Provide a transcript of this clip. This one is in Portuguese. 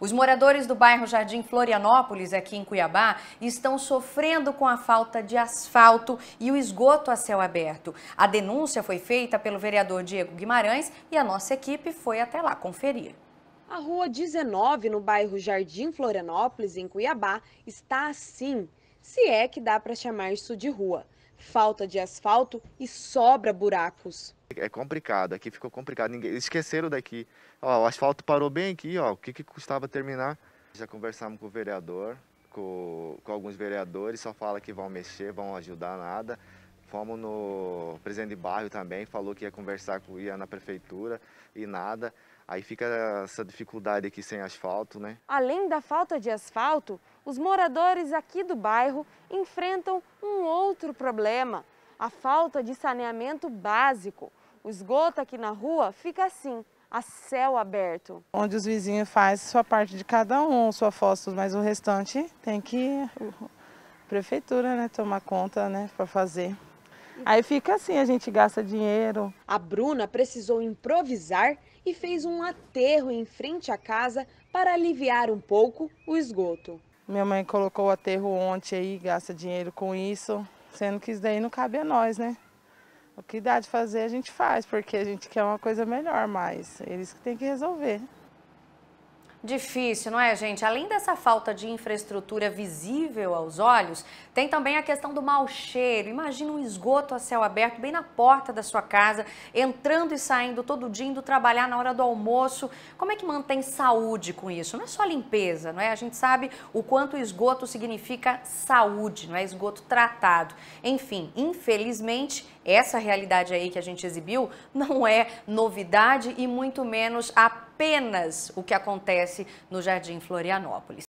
Os moradores do bairro Jardim Florianópolis, aqui em Cuiabá, estão sofrendo com a falta de asfalto e o esgoto a céu aberto. A denúncia foi feita pelo vereador Diego Guimarães e a nossa equipe foi até lá conferir. A rua 19, no bairro Jardim Florianópolis, em Cuiabá, está assim, se é que dá para chamar isso de rua falta de asfalto e sobra buracos. É complicado, aqui ficou complicado. Ninguém, esqueceram daqui. Ó, o asfalto parou bem aqui, ó. O que, que custava terminar? Já conversamos com o vereador, com, com alguns vereadores, só fala que vão mexer, vão ajudar nada. Fomos no presidente de bairro também, falou que ia conversar, com ia na prefeitura e nada. Aí fica essa dificuldade aqui sem asfalto, né? Além da falta de asfalto, os moradores aqui do bairro enfrentam um outro problema, a falta de saneamento básico. O esgoto aqui na rua fica assim, a céu aberto. Onde os vizinhos fazem sua parte de cada um, sua fósforo, mas o restante tem que a prefeitura né, tomar conta né, para fazer. Aí fica assim, a gente gasta dinheiro. A Bruna precisou improvisar e fez um aterro em frente à casa para aliviar um pouco o esgoto. Minha mãe colocou o aterro ontem aí, gasta dinheiro com isso, sendo que isso daí não cabe a nós, né? O que dá de fazer a gente faz, porque a gente quer uma coisa melhor, mas eles que têm que resolver. Difícil, não é, gente? Além dessa falta de infraestrutura visível aos olhos, tem também a questão do mau cheiro. Imagina um esgoto a céu aberto bem na porta da sua casa, entrando e saindo todo dia, indo trabalhar na hora do almoço. Como é que mantém saúde com isso? Não é só limpeza, não é? A gente sabe o quanto esgoto significa saúde, não é? Esgoto tratado. Enfim, infelizmente, essa realidade aí que a gente exibiu não é novidade e muito menos apenas o que acontece no Jardim Florianópolis.